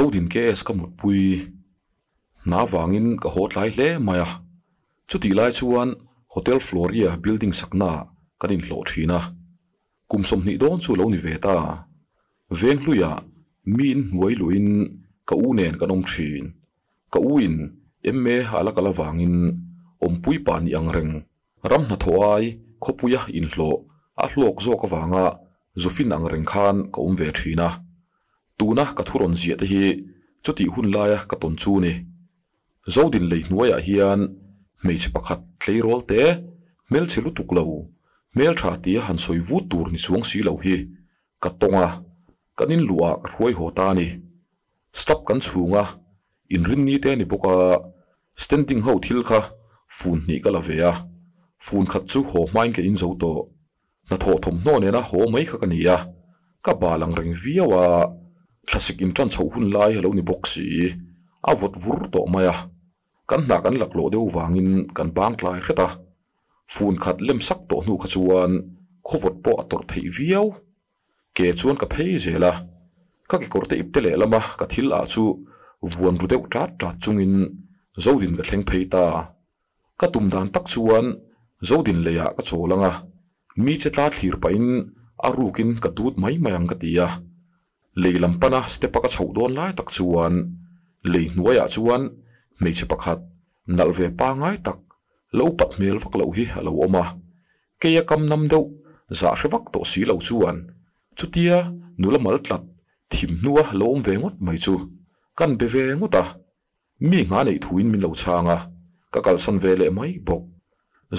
zo din ke es ka mut pui na wangin ka hot lai hle maya chuti lai chuan hotel floria building sakna kanin hlo thina kumsom ni don chu lo ni ve ta veng luya min huai luin ka u nen ka nom thin ka uin emme hala kala wangin om pui pa ni ang reng ram na thoi khopuya in hlo a hlok zo ka wanga zufin ang reng khan ka um ve thina tuna ka thuron zia te hi chuti hun laia ka ton chu ni zodin lei hnuaiah hian hmeichhe pakhat tleirol te mel chilu tuk lo mel tha ti han soi vu tur ni chuang si lo hi ka tonga kanin lua ka hruai ho ta ni stop kan chunga in rin ni te ni boka standing ho thil kha phun ni ka la ve a phun khat chu ho main ka in zo to na tho thom no ne na ho mai kha ka ni a ka balang reng viawa thlasik in tan chho hun lai halo ni box si a vot vur to maya kan na kan lak lo deu wangin kan bang tlai hreta phun khat lem sak to nu kha chuan khovot po ator thei viau ke chuan ka phei zela ka ki korte ipte le lama ka thil a chu vuan ru deuh tat tat chungin zodin ka thleng phei ta ka tumdan tak chuan zodin leya ka chawlanga mi che tla thlir pain arukin ka tut mai mayang ka tia sẽ bắt các lei lampana step ka chho don lai tak chuan lei hnuaiah chuan hmeichhe pakhat nalve pa ngai tak lo pat mel vak lo hi alo oma keia kam nam deuh za hrevak to si lo chuan chutia nula mal tlat thim hnua lo về ve ngot mai chu kan be ve ngota mi nga nei thuin min lo changa ka kal san ve le mai bok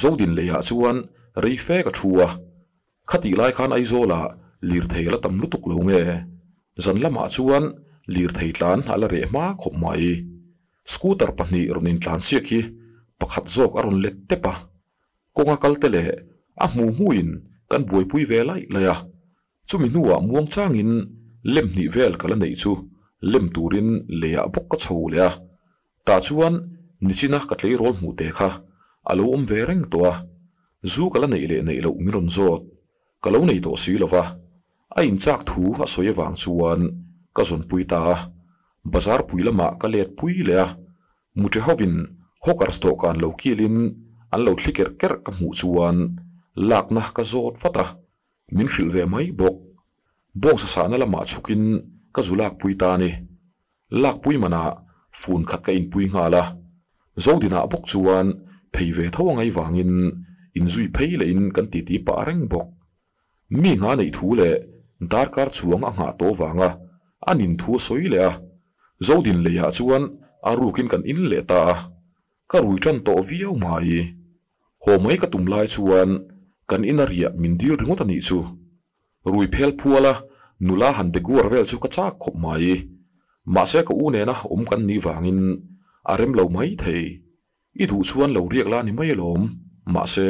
zodin le ya ah chuan ri fe ka thua khati lai khan ai thế là tâm tam tục lo nghe จันละมาชวนลีร์ไทยลานอะไรมาขบมาสกูตเตอร์ปนีรุนินทานเสียขี้ปักคัดจอกอรุณเล็ดเตปะกงกัลเตเล่อมูมูอินกันบวยปุยเวลไลเลยอะชุมินัวม่วงช่างอินเล่มนี้เวลกันเลยชูเล่มตูรินเลียบกกระโชเลยอะตาชวนนิชินะกัดเลยรอลมูเตค่ะอารมณ์เวรังตัวจู่กันเลยเล่นเล่าม่รู้จอดกันเลยตัวสีเลยวะ a in chak thu a soi wang chuan ka zon pui ta bazar pui lama ka let pui le mu te hovin hokar sto kan lo kilin an lo thliker ker ka mu chuan lak na ka zot fata min khil ve mai bok bong sa sana lama chukin ka zulak pui ta ni lak pui mana phun khat ka in pui nga la zodina ah bok chuan phei ve tho ngai wangin in zui phei le in kan ti ti pa reng bok mi nga nei thu le darkar chuang a nga to wanga anin thu soi le a zodin le ya chuan arukin kan in le ta ka rui tran to viau mai ho mai ka tum lai chuan kan in aria min dil ringot ani chu rui phel phuala nula han te gur vel chu ka cha khop mai ma se ka u ne na om kan ni wangin arem lo mai thei i thu chuan lo riak la ni mai lom ma se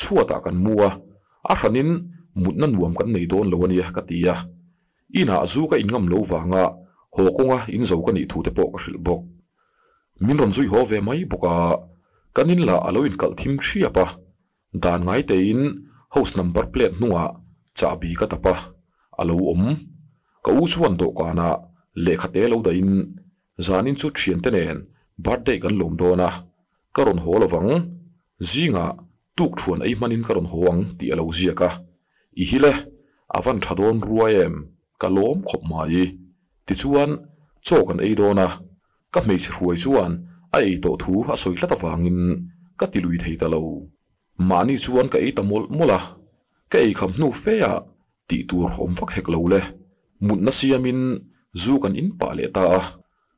chuata kan mua a hranin mutna nuam kan nei don lo ani ah ka tia ina zu lâu và lo wanga ho á in zo cái ni thu te pok ril bok min ron zui ho ve mai boka kanin la aloin kal thim chi apa dan ngai te in house number plate nuwa chabi ka tapa alo om ka u chuan do kana lekha te lo da in zanin chu thian te nen birthday kan lom dona karon ho lawang zinga tuk thuan ei manin karon hoang ti alo zia ka i hi le avan thadon ruaem ka lom khop mai ti chuan chawkan ei dona ka mei chi ruai chuan a ei to thu a soi tlata wangin ka ti lui thei ta lo mani chuan ka ei tamol mola ka ei kham nu fe ya ti tur hom vak hek lo le mun na siamin zu kan in pa le ta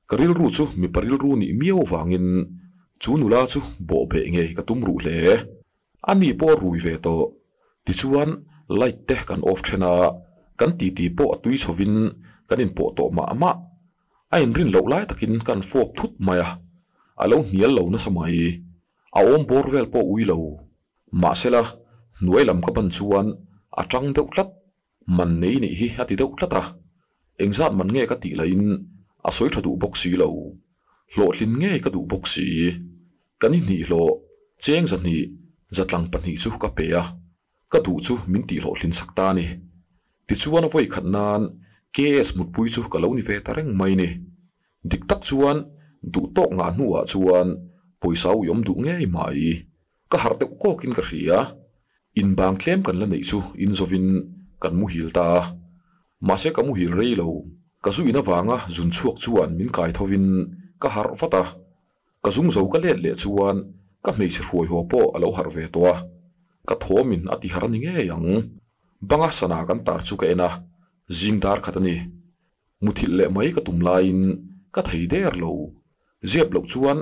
karil à. ru chu mi paril ru ni miau wangin chu nula chu bo be nge ka tum ru le ani po rui ve to ti chuan light te kan off thena kan ti ti po atui chovin kan in po to ma ama a in rin lo lai takin kan fop thut maya alo nial lo na samai a om borvel po ui lo ma sela nuai lam ka ban chuan atang deuh tlat man nei ni hi ati deuh tlata engzat man nge ka ti lain a soi thadu boxi lo lo hlin nge ka du boxi kani ni lo cheng zan ni zatlang pani chu ka pe a cái ka du chu min ti lo hlin sakta ni ti chuan voi khatnan ks mutpui chu ka lo ni ve tareng mai ni dik tak chuan du tok nga nuwa ah chuan poisau yom du nge mai ka har te ko kin ka hria in bang tlem kan la nei chú, in zovin kan mu hil ta ma se cái mu hil rei lo ka zu ina wanga zun chuak chuan min kai thovin ka har fata ka zung zo lẹ let le chuan ka mei se ruai ho po alo hạt về toa ka thawmin a tihar ni nge yang banga sana kan tar chu ka ena zingdar khatani muthil le mai ka tumlain ka thei der lo zep lo chuan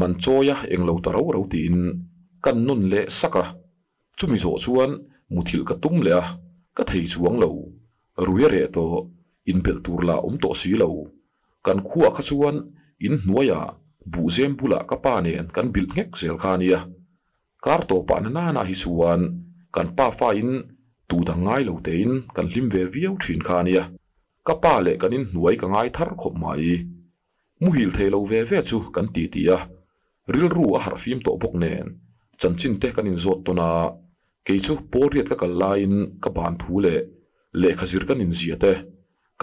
manchoya englo taro ro tin kan nun le saka chumi zo chuan muthil ka tum le a ka thei chuang lo ruya to in bel tur la um to si lo kan khu a kha chuan in hnuaya bu zem bula ka pa nen kan bil ngek zel khania กาตัวปานนานาฮิสวนกันป้าฟ้าอินตูดังไงเหลเตินกันลิมเววิเอวชินคานียกับป้าเล็กกันอินหน่วยกันไงทาร์คบไม่มูฮิลเทลเวเวชูกันตีตีริลรัวฮาร์ฟิมตัวบกเนนจันจินเทกันอินจดตนาเกี่ยวกับปอดกับกลน์กับบานทูเล่เล่ขจิรกันอินเสียเต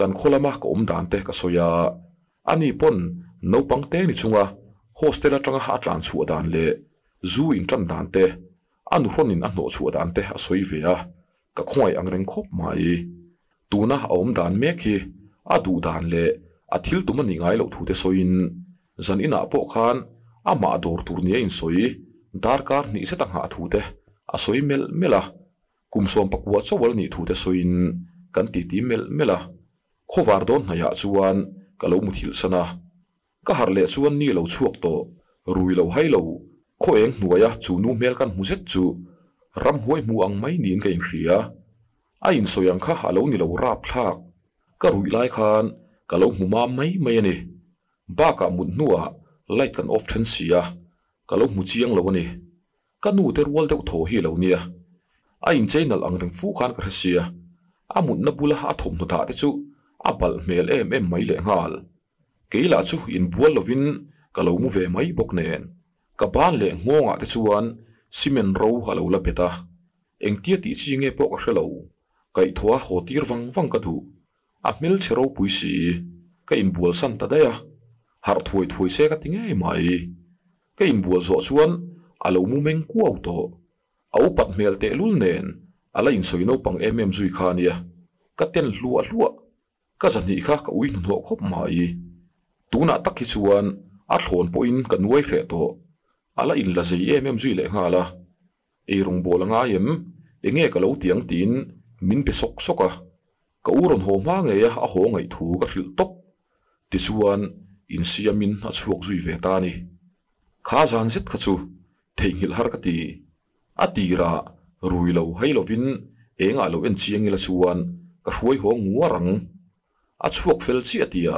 กันโคลมากอมดานเตกับโซยาอันนี้ปนนับปังเตนิจงะโฮสเตลจังหาจานสวดานเล่ z o in tran dan te anu hon in anno chu a dan te a soi ve a ka khoi ang reng khop mai tuna aom dan me ki a du dan le a thil tuma ni ngai lo thu te soin zan ina po khan ama dor tur ni in soi dar kar ni se tang ha thu te a soi mel mela kum som pakwa chawal ni thu te soin kan ti ti mel mela khowar don na ya chuan ka lo mu thil sana ka har le chuan ni lo chuak to rui lo hai lo ขเองหน่วยจูนูเมลกันมุเซจูรำหวยมูอังไม่นิ่งกันเรียอายินสอยังข้าหาเลวนี่เราราบลากกะรุยไล่คานก็เลวหูมาไม่ไม่นี่บ้ากับมุดนัวไล่กันออฟเทนเซียก็เลวหูเชียงเลวนี่ก็นูเตอร์วอลเดอร์ทอฮีเลวเนียอายินเจนัลอังเริงฟูขานกระเสียอามุดนับบุลฮะถมนุตาเตจูอบัลเมลเอ็มเอ็มไม่เล่งฮัลกี่ล่ะจูอินบัวลวินก็เลวมูเวไม่บกเนน cả kaban le ngonga te chuan cement là biết la anh engtia ti chi nghe pawh ka hrelo cái thua hotir wang wang cái thu a mil chero puisi ka inbual san ta daya à? har thui thui se ka tinge cái ka inbual zo chuan alo mu meng ku auto au pat mel te lul nen à lại in nô soino pang mm zui khania ka ten lua lua ka zani kha ka uin no khop mai tắc takhi chuan a à thlon po in ka nuai hre to ala in la zei em em zui le nga la e rung bol nga yem enge ka lo tiang tin min pe sok soka ka uron ho ma nge a ho ngai thu ka hil tóc, ti chuan in siamin a chuak zui ve ta ni kha zan zet kha chu thengil har ka ti atira ruilo heilovin enga lo en chiangila chuan ka hruai ho nguarang a chuak fel chi atia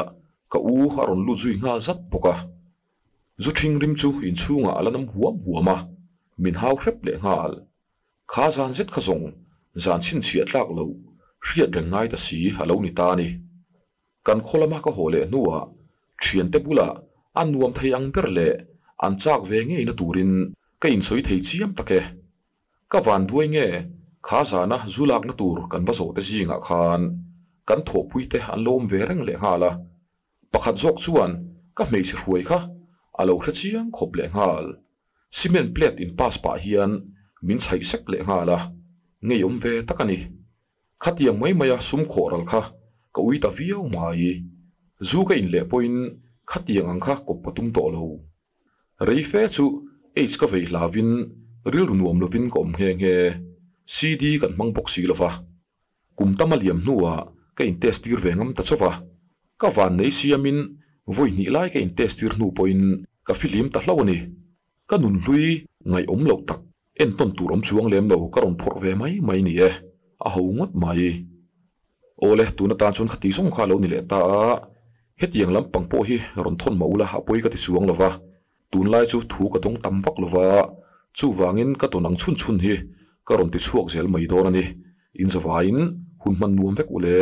ka u haron lu zui nga zat poka zu thing rim chu in chunga alanam huam huama min hau hrep le ngal kha zan zet kha zong zan chin chia tlak lo riat reng ngai ta si halo ni ta ni kan kholama ka hole nuwa thian te bula an nuam thei ang ber le an chak ve nge na turin ka in soi thei chiam take ka van duai nge kha zana zulak na tur kan ba zo te jinga khan kan tho pui te an lom ve reng le hala pakhat zok chuan ka mei si ruai kha a lo thla chiang khop le ngal cement plate in pass pa hian min chhai sek le ngala ngei om ve takani khatiang mai maya sum khoral kha ka uita viau mai zu ka in le poin khatiang ang kha kop patum to lo reife chu h ka vei lavin ril nuam lovin kom he nge cd kan mang box si lova kum tamaliam nuwa ka in test tir vengam ta chowa ka van nei siamin วยนี่ไล่กันเตสติร์นูปอินกับฟิลิมตัดเล่าวันนี้กันนุ่นลุยไงอมเหล่าตักเอ็นต้นตูร่มช่วงเลี้ยมเหล่ากระร่มพอร์เวไม่ไม่เนี่เอาหงุดไม่โอเล่ตัวนตาชนขัดที่ส่งข้าเล่านี่แหลตาเฮ็ดยังลำปังปอยร่นทนมาอุลาหาปอยกับที่ช่วงเลยวะตูนไล่ชูถูกกระตรงตำฟักเลยวะชูวางเงินกับตัวนังชุนชุนเฮกระร่มที่ช่วงเซลไม่โดนนี่อินสวายน์หุ่นมันนวลเวกอุเล่